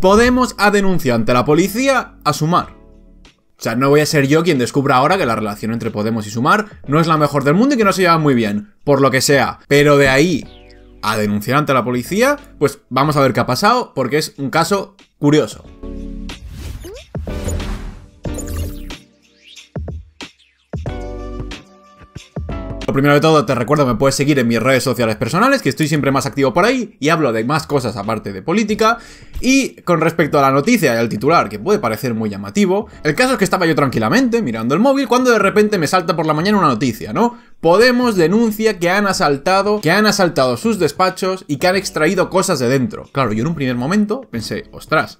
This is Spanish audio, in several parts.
Podemos a denunciar ante la policía a Sumar. O sea, no voy a ser yo quien descubra ahora que la relación entre Podemos y Sumar no es la mejor del mundo y que no se lleva muy bien, por lo que sea. Pero de ahí a denunciar ante la policía, pues vamos a ver qué ha pasado, porque es un caso curioso. primero de todo te recuerdo que me puedes seguir en mis redes sociales personales, que estoy siempre más activo por ahí y hablo de más cosas aparte de política. Y con respecto a la noticia y al titular, que puede parecer muy llamativo, el caso es que estaba yo tranquilamente mirando el móvil cuando de repente me salta por la mañana una noticia, ¿no? Podemos denuncia que han asaltado, que han asaltado sus despachos y que han extraído cosas de dentro. Claro, yo en un primer momento pensé, ostras,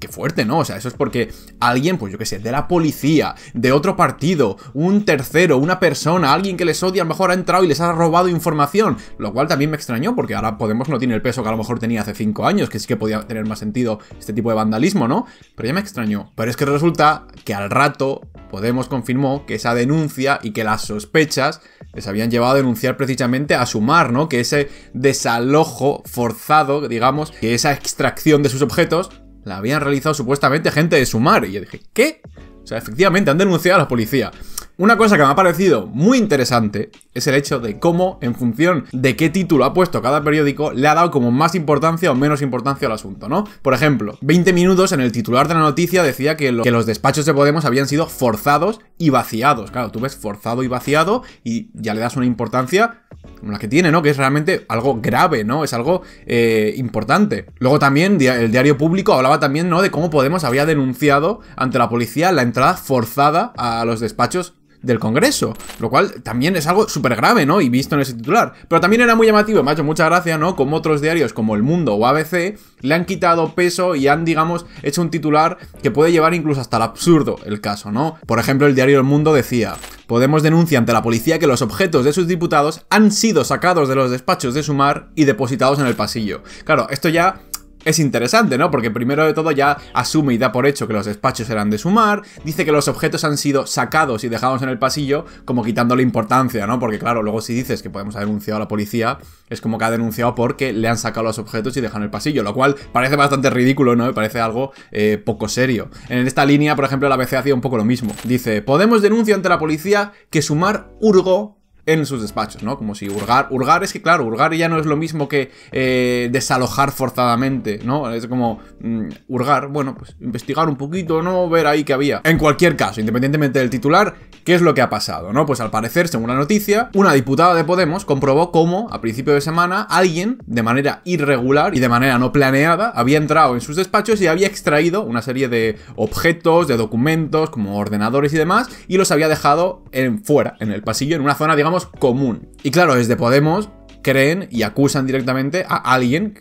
Qué fuerte, ¿no? O sea, eso es porque alguien, pues yo qué sé, de la policía, de otro partido, un tercero, una persona, alguien que les odia, a lo mejor ha entrado y les ha robado información. Lo cual también me extrañó, porque ahora Podemos no tiene el peso que a lo mejor tenía hace cinco años, que sí que podía tener más sentido este tipo de vandalismo, ¿no? Pero ya me extrañó. Pero es que resulta que al rato Podemos confirmó que esa denuncia y que las sospechas les habían llevado a denunciar precisamente a Sumar, ¿no? Que ese desalojo forzado, digamos, que esa extracción de sus objetos la habían realizado supuestamente gente de Sumar. Y yo dije, ¿qué? O sea, efectivamente han denunciado a la policía. Una cosa que me ha parecido muy interesante es el hecho de cómo, en función de qué título ha puesto cada periódico, le ha dado como más importancia o menos importancia al asunto, ¿no? Por ejemplo, 20 minutos en el titular de la noticia decía que, que los despachos de Podemos habían sido forzados y vaciados. Claro, tú ves forzado y vaciado y ya le das una importancia como la que tiene, ¿no? Que es realmente algo grave, ¿no? Es algo eh, importante. Luego también el diario público hablaba también, ¿no? De cómo Podemos había denunciado ante la policía la entrada forzada a los despachos del Congreso, lo cual también es algo súper grave, ¿no? Y visto en ese titular. Pero también era muy llamativo, macho, mucha gracia, ¿no? Como otros diarios como El Mundo o ABC le han quitado peso y han, digamos, hecho un titular que puede llevar incluso hasta el absurdo el caso, ¿no? Por ejemplo, el diario El Mundo decía, Podemos denuncia ante la policía que los objetos de sus diputados han sido sacados de los despachos de Sumar y depositados en el pasillo. Claro, esto ya es interesante, ¿no? Porque primero de todo ya asume y da por hecho que los despachos eran de sumar, dice que los objetos han sido sacados y dejados en el pasillo, como quitándole importancia, ¿no? Porque claro, luego si dices que podemos ha denunciado a la policía, es como que ha denunciado porque le han sacado los objetos y dejan el pasillo, lo cual parece bastante ridículo, ¿no? Me parece algo eh, poco serio. En esta línea, por ejemplo, la BC hacía un poco lo mismo. Dice, Podemos denunciar ante la policía que Sumar urgo en sus despachos, ¿no? Como si hurgar, hurgar es que claro, hurgar ya no es lo mismo que eh, desalojar forzadamente, ¿no? Es como mm, hurgar, bueno, pues investigar un poquito, ¿no? Ver ahí qué había. En cualquier caso, independientemente del titular, ¿qué es lo que ha pasado, ¿no? Pues al parecer, según la noticia, una diputada de Podemos comprobó cómo, a principio de semana, alguien, de manera irregular y de manera no planeada, había entrado en sus despachos y había extraído una serie de objetos, de documentos, como ordenadores y demás, y los había dejado en, fuera, en el pasillo, en una zona, digamos, común. Y claro, desde Podemos creen y acusan directamente a alguien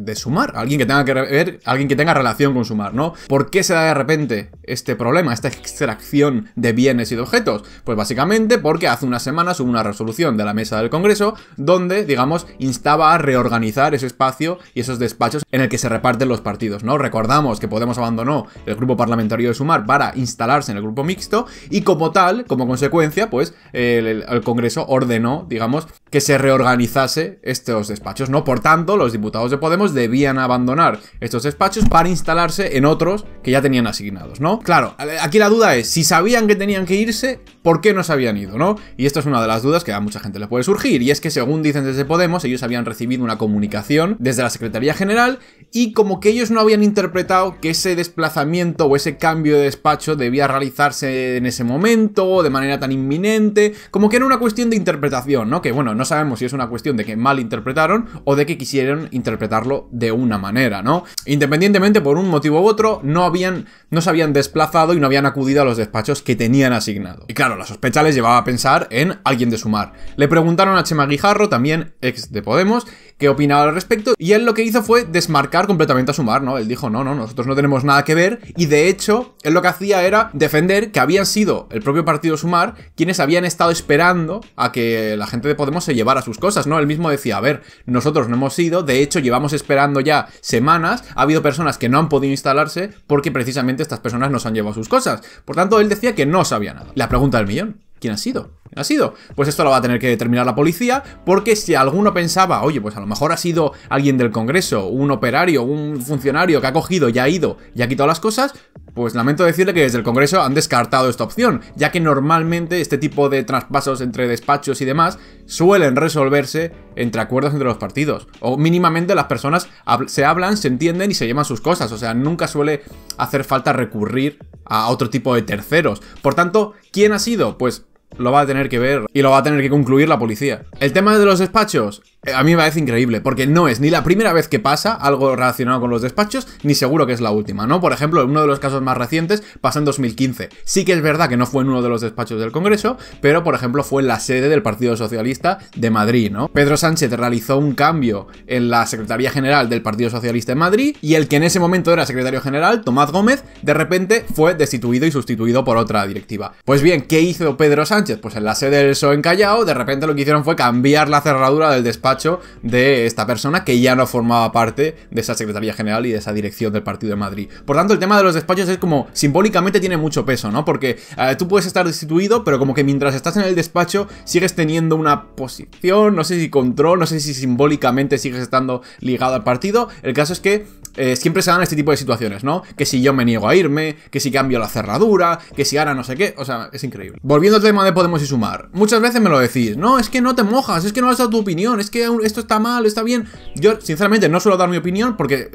de sumar, alguien que tenga que ver, alguien que tenga relación con sumar, ¿no? ¿Por qué se da de repente este problema, esta extracción de bienes y de objetos? Pues básicamente porque hace unas semanas hubo una resolución de la mesa del Congreso donde, digamos, instaba a reorganizar ese espacio y esos despachos en el que se reparten los partidos, ¿no? Recordamos que Podemos abandonó el grupo parlamentario de Sumar para instalarse en el grupo mixto y como tal, como consecuencia, pues el Congreso ordenó, digamos, que se reorganizase estos despachos, ¿no? Por tanto, los diputados de Podemos debían abandonar estos despachos para instalarse en otros que ya tenían asignados, ¿no? Claro, aquí la duda es, si sabían que tenían que irse, ¿por qué no se habían ido, no? Y esto es una de las dudas que a mucha gente le puede surgir, y es que según dicen desde Podemos, ellos habían recibido una comunicación desde la Secretaría General y como que ellos no habían interpretado que ese desplazamiento o ese cambio de despacho debía realizarse en ese momento, o de manera tan inminente, como que era una cuestión de interpretación, ¿no? Que bueno, no sabemos si es una cuestión de que mal interpretaron o de que quisieron interpretarlo de una manera, ¿no? Independientemente, por un motivo u otro, no habían, no se habían desplazado y no habían acudido a los despachos que tenían asignado. Y claro, la sospecha les llevaba a pensar en alguien de sumar. Le preguntaron a Chema Guijarro, también ex de Podemos, qué opinaba al respecto, y él lo que hizo fue desmarcar completamente a sumar, ¿no? Él dijo, no, no, nosotros no tenemos nada que ver, y de hecho, él lo que hacía era defender que habían sido el propio partido sumar quienes habían estado esperando a que la gente de Podemos se llevara sus cosas, ¿no? él mismo decía, a ver, nosotros no hemos ido, de hecho llevamos esperando ya semanas, ha habido personas que no han podido instalarse porque precisamente estas personas nos han llevado sus cosas. Por tanto, él decía que no sabía nada. La pregunta del millón quién ha sido. ha sido? Pues esto lo va a tener que determinar la policía, porque si alguno pensaba, oye, pues a lo mejor ha sido alguien del Congreso, un operario, un funcionario que ha cogido y ha ido y ha quitado las cosas, pues lamento decirle que desde el Congreso han descartado esta opción, ya que normalmente este tipo de traspasos entre despachos y demás suelen resolverse entre acuerdos entre los partidos, o mínimamente las personas se hablan, se entienden y se llevan sus cosas, o sea, nunca suele hacer falta recurrir a otro tipo de terceros. Por tanto, ¿quién ha sido? Pues lo va a tener que ver y lo va a tener que concluir la policía. El tema de los despachos, eh, a mí me parece increíble, porque no es ni la primera vez que pasa algo relacionado con los despachos, ni seguro que es la última, ¿no? Por ejemplo, uno de los casos más recientes pasa en 2015. Sí que es verdad que no fue en uno de los despachos del Congreso, pero por ejemplo fue en la sede del Partido Socialista de Madrid, ¿no? Pedro Sánchez realizó un cambio en la Secretaría General del Partido Socialista de Madrid y el que en ese momento era secretario general, Tomás Gómez, de repente fue destituido y sustituido por otra directiva. Pues bien, ¿qué hizo Pedro Sánchez? Pues en la sede del PSOE en Callao, de repente lo que hicieron fue cambiar la cerradura del despacho de esta persona que ya no formaba parte de esa Secretaría General y de esa dirección del Partido de Madrid. Por tanto, el tema de los despachos es como simbólicamente tiene mucho peso, ¿no? Porque eh, tú puedes estar destituido, pero como que mientras estás en el despacho sigues teniendo una posición, no sé si control, no sé si simbólicamente sigues estando ligado al partido. El caso es que eh, siempre se dan este tipo de situaciones, ¿no? Que si yo me niego a irme, que si cambio la cerradura, que si ahora no sé qué, o sea, es increíble. Volviendo al tema de Podemos y Sumar, muchas veces me lo decís, no, es que no te mojas, es que no has dado tu opinión, es que esto está mal, está bien. Yo, sinceramente, no suelo dar mi opinión porque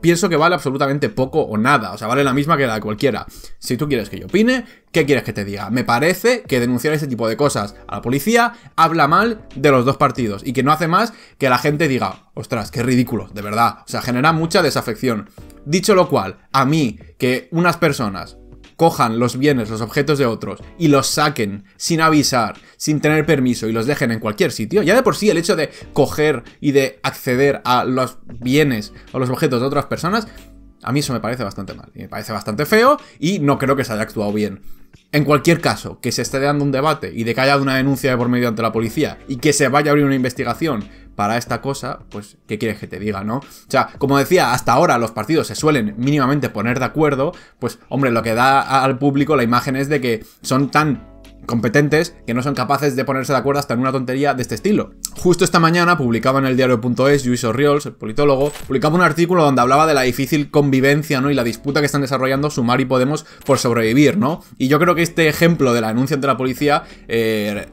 pienso que vale absolutamente poco o nada. O sea, vale la misma que la de cualquiera. Si tú quieres que yo opine, ¿qué quieres que te diga? Me parece que denunciar ese tipo de cosas a la policía habla mal de los dos partidos y que no hace más que la gente diga, ostras, qué ridículo, de verdad. O sea, genera mucha desafección. Dicho lo cual, a mí, que unas personas cojan los bienes, los objetos de otros y los saquen sin avisar, sin tener permiso y los dejen en cualquier sitio, ya de por sí el hecho de coger y de acceder a los bienes o los objetos de otras personas, a mí eso me parece bastante mal, me parece bastante feo y no creo que se haya actuado bien. En cualquier caso, que se esté dando un debate y de que haya una denuncia de por medio ante la policía y que se vaya a abrir una investigación para esta cosa, pues, ¿qué quieres que te diga, no? O sea, como decía, hasta ahora los partidos se suelen mínimamente poner de acuerdo, pues, hombre, lo que da al público la imagen es de que son tan competentes que no son capaces de ponerse de acuerdo hasta en una tontería de este estilo. Justo esta mañana publicaba en el diario.es Luis Orriols, el politólogo, publicaba un artículo donde hablaba de la difícil convivencia ¿no? y la disputa que están desarrollando Sumar y Podemos por sobrevivir, ¿no? Y yo creo que este ejemplo de la denuncia ante la policía eh,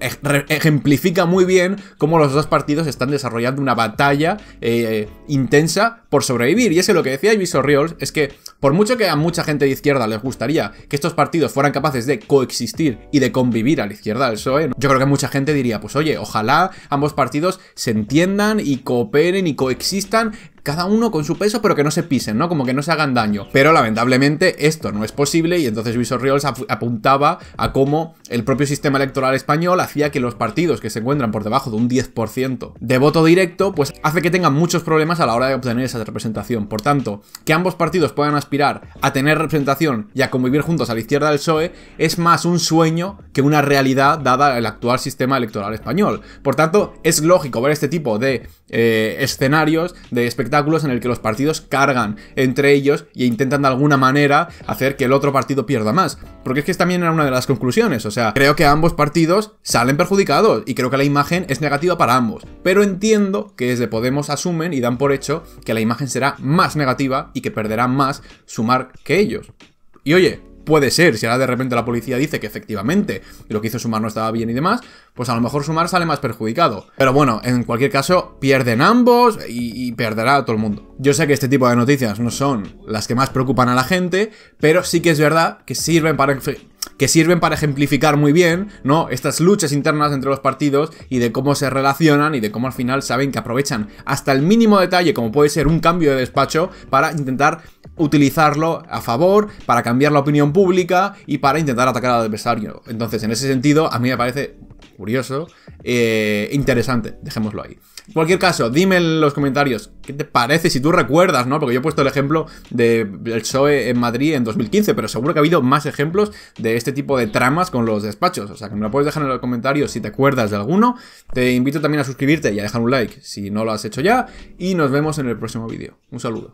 ejemplifica muy bien cómo los dos partidos están desarrollando una batalla eh, intensa por sobrevivir. Y eso es lo que decía Ibiso Riols. es que, por mucho que a mucha gente de izquierda les gustaría que estos partidos fueran capaces de coexistir y de convivir a la izquierda del PSOE, yo creo que mucha gente diría, pues oye, ojalá ambos partidos se entiendan y cooperen y coexistan cada uno con su peso, pero que no se pisen, ¿no? Como que no se hagan daño. Pero lamentablemente esto no es posible y entonces Luis apuntaba a cómo el propio sistema electoral español hacía que los partidos que se encuentran por debajo de un 10% de voto directo, pues hace que tengan muchos problemas a la hora de obtener esa representación. Por tanto, que ambos partidos puedan aspirar a tener representación y a convivir juntos a la izquierda del PSOE es más un sueño que una realidad dada el actual sistema electoral español. Por tanto, es lógico ver este tipo de eh, escenarios, de espectáculos en el que los partidos cargan entre ellos e intentan de alguna manera hacer que el otro partido pierda más. Porque es que también era una de las conclusiones, o sea, creo que ambos partidos salen perjudicados y creo que la imagen es negativa para ambos. Pero entiendo que desde Podemos asumen y dan por hecho que la imagen será más negativa y que perderán más sumar que ellos. Y oye, puede ser, si ahora de repente la policía dice que efectivamente lo que hizo Sumar no estaba bien y demás, pues a lo mejor Sumar sale más perjudicado. Pero bueno, en cualquier caso, pierden ambos y, perderá a todo el mundo. Yo sé que este tipo de noticias no son las que más preocupan a la gente, pero sí que es verdad que sirven para que sirven para ejemplificar muy bien, ¿no? Estas luchas internas entre los partidos y de cómo se relacionan y de cómo al final saben que aprovechan hasta el mínimo detalle, como puede ser un cambio de despacho, para intentar utilizarlo a favor, para cambiar la opinión pública y para intentar atacar al adversario. Entonces, en ese sentido, a mí me parece curioso, eh, interesante, dejémoslo ahí. En cualquier caso, dime en los comentarios qué te parece, si tú recuerdas, ¿no? Porque yo he puesto el ejemplo del de PSOE en Madrid en 2015, pero seguro que ha habido más ejemplos de este tipo de tramas con los despachos. O sea, que me lo puedes dejar en los comentarios si te acuerdas de alguno. Te invito también a suscribirte y a dejar un like si no lo has hecho ya. Y nos vemos en el próximo vídeo. Un saludo.